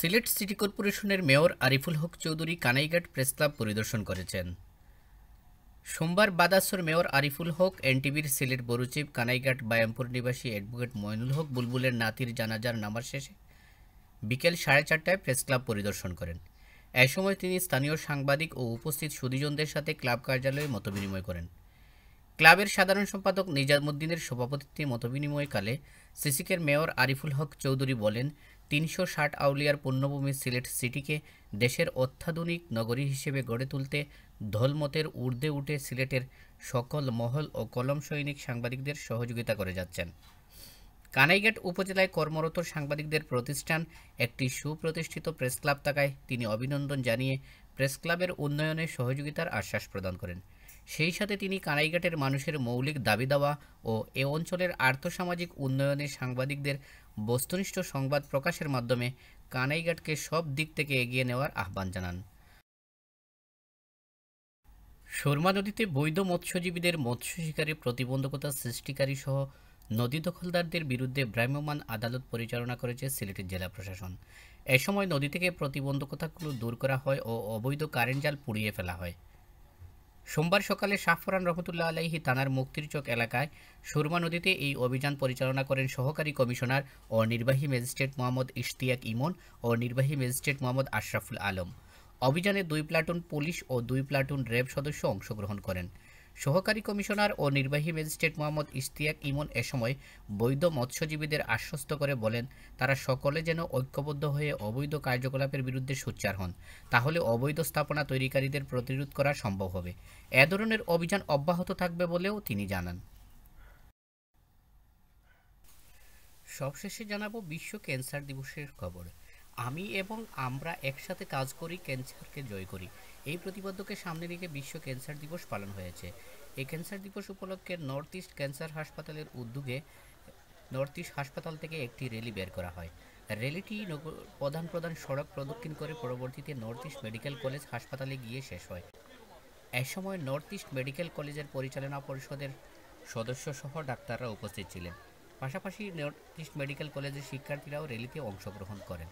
Sylhet city কর্পোরেশনের mayor Ariful Haque Chowdhury Kanaighat press club পরিদর্শন করেছেন সোমবার বাদাসর মেয়র আরিফুল হক এনটিভির সিলেট বরুচিপ কানাইঘাট বায়ামপুর নিবাসী অ্যাডভোকেট ময়নুল হক বুলবুলের নাতির জানাজার নামার শেষে বিকেল সাড়ে চারটায় প্রেস ক্লাব পরিদর্শন করেন এ সময় তিনি স্থানীয় সাংবাদিক ও উপস্থিত সুদীজনদের সাথে ক্লাব কার্যালয়ে মতবিনিময় করেন ক্লাবের সাধারণ সম্পাদক নিজামুদ্দিনের সভাপতিত্বে মতবিনিময়কালে সিসিকের মেয়র আরিফুল হক চৌধুরী বলেন তিনশো ষাট আউলিয়ার পূর্ণভূমি সিলেট সিটিকে দেশের অত্যাধুনিক নগরী হিসেবে গড়ে তুলতে ধলমতের ঊর্ধ্বে উঠে সিলেটের সকল মহল ও কলম সৈনিক সাংবাদিকদের সহযোগিতা করে যাচ্ছেন কানাইগেট উপজেলায় কর্মরত সাংবাদিকদের প্রতিষ্ঠান একটি সুপ্রতিষ্ঠিত প্রেসক্লাব থাকায় তিনি অভিনন্দন জানিয়ে প্রেসক্লাবের উন্নয়নে সহযোগিতার আশ্বাস প্রদান করেন সেই সাথে তিনি কানাইঘাটের মানুষের মৌলিক দাবি দাওয়া ও এ অঞ্চলের আর্থসামাজিক উন্নয়নে সাংবাদিকদের বস্তুনিষ্ঠ সংবাদ প্রকাশের মাধ্যমে কানাইঘাটকে সব দিক থেকে এগিয়ে নেওয়ার আহ্বান জানান সুরমা নদীতে বৈধ মৎস্যজীবীদের মৎস্য শিকারে প্রতিবন্ধকতা সৃষ্টিকারী সহ নদী দখলদারদের বিরুদ্ধে ভ্রাম্যমাণ আদালত পরিচালনা করেছে সিলেটের জেলা প্রশাসন এ সময় নদী থেকে প্রতিবন্ধকতাগুলো দূর করা হয় ও অবৈধ কারেন্ট জাল পুড়িয়ে ফেলা হয় সোমবার সকালে শাহফরান রহমতুল্লাহ আলাইহি থানার মুক্তিরচক এলাকায় সুরমা নদীতে এই অভিযান পরিচালনা করেন সহকারী কমিশনার ও নির্বাহী ম্যাজিস্ট্রেট মোহাম্মদ ইশতিয়াক ইমন ও নির্বাহী ম্যাজিস্ট্রেট মোহাম্মদ আশরাফুল আলম অভিযানে দুই প্লাটুন পুলিশ ও দুই প্লাটুন র্যাব সদস্য অংশগ্রহণ করেন সহকারী কমিশনার ও নির্বাহী ম্যাজিস্ট্রেট মোহাম্মদ ইশতিয়াক ইমন এ সময় বৈধ মৎস্যজীবীদের আশ্বস্ত করে বলেন তারা সকলে যেন ঐক্যবদ্ধ হয়ে অবৈধ কার্যকলাপের বিরুদ্ধে সোচ্চার হন তাহলে অবৈধ স্থাপনা তৈরিকারীদের প্রতিরোধ করা সম্ভব হবে এ ধরনের অভিযান অব্যাহত থাকবে বলেও তিনি জানান সবশেষে জানাবো বিশ্ব ক্যান্সার দিবসের খবর আমি এবং আমরা একসাথে কাজ করি ক্যান্সারকে জয় করি এই প্রতিপাদ্যকে সামনে রেখে বিশ্ব ক্যান্সার দিবস পালন হয়েছে এই ক্যান্সার দিবস উপলক্ষে নর্থ ইস্ট ক্যান্সার হাসপাতালের উদ্যোগে নর্থ ইস্ট হাসপাতাল থেকে একটি র্যালি বের করা হয় র্যালিটি প্রধান প্রধান সড়ক প্রদক্ষিণ করে পরবর্তীতে নর্থ ইস্ট মেডিকেল কলেজ হাসপাতালে গিয়ে শেষ হয় এ সময় নর্থ ইস্ট মেডিকেল কলেজের পরিচালনা পরিষদের সদস্য সহ ডাক্তাররা উপস্থিত ছিলেন পাশাপাশি নর্থ ইস্ট মেডিকেল কলেজের শিক্ষার্থীরাও র্যালিতে অংশগ্রহণ করেন